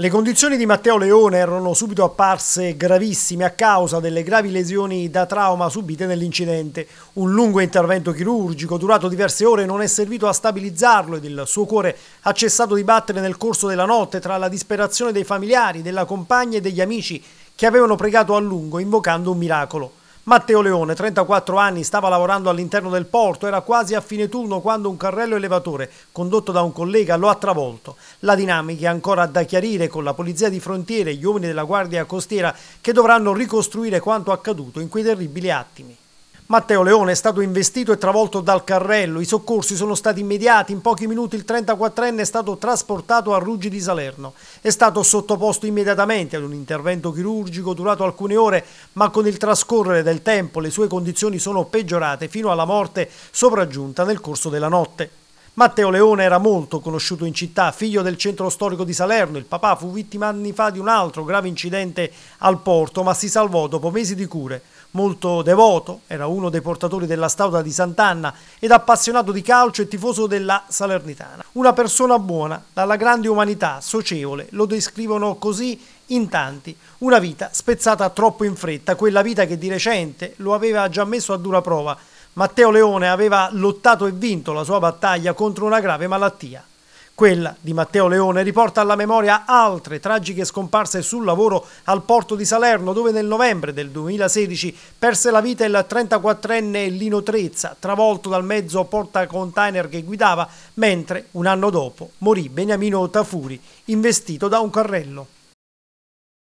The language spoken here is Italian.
Le condizioni di Matteo Leone erano subito apparse gravissime a causa delle gravi lesioni da trauma subite nell'incidente. Un lungo intervento chirurgico durato diverse ore non è servito a stabilizzarlo ed il suo cuore ha cessato di battere nel corso della notte tra la disperazione dei familiari, della compagna e degli amici che avevano pregato a lungo invocando un miracolo. Matteo Leone, 34 anni, stava lavorando all'interno del porto, era quasi a fine turno quando un carrello elevatore, condotto da un collega, lo ha travolto. La dinamica è ancora da chiarire con la polizia di frontiera e gli uomini della Guardia Costiera che dovranno ricostruire quanto accaduto in quei terribili attimi. Matteo Leone è stato investito e travolto dal carrello. I soccorsi sono stati immediati. In pochi minuti il 34enne è stato trasportato a Ruggi di Salerno. È stato sottoposto immediatamente ad un intervento chirurgico durato alcune ore, ma con il trascorrere del tempo le sue condizioni sono peggiorate fino alla morte sopraggiunta nel corso della notte. Matteo Leone era molto conosciuto in città, figlio del centro storico di Salerno. Il papà fu vittima anni fa di un altro grave incidente al porto, ma si salvò dopo mesi di cure. Molto devoto, era uno dei portatori della statua di Sant'Anna ed appassionato di calcio e tifoso della Salernitana. Una persona buona, dalla grande umanità, socievole, lo descrivono così in tanti. Una vita spezzata troppo in fretta, quella vita che di recente lo aveva già messo a dura prova Matteo Leone aveva lottato e vinto la sua battaglia contro una grave malattia. Quella di Matteo Leone riporta alla memoria altre tragiche scomparse sul lavoro al porto di Salerno, dove nel novembre del 2016 perse la vita il 34enne Lino Trezza, travolto dal mezzo portacontainer che guidava, mentre un anno dopo morì Beniamino Tafuri, investito da un carrello.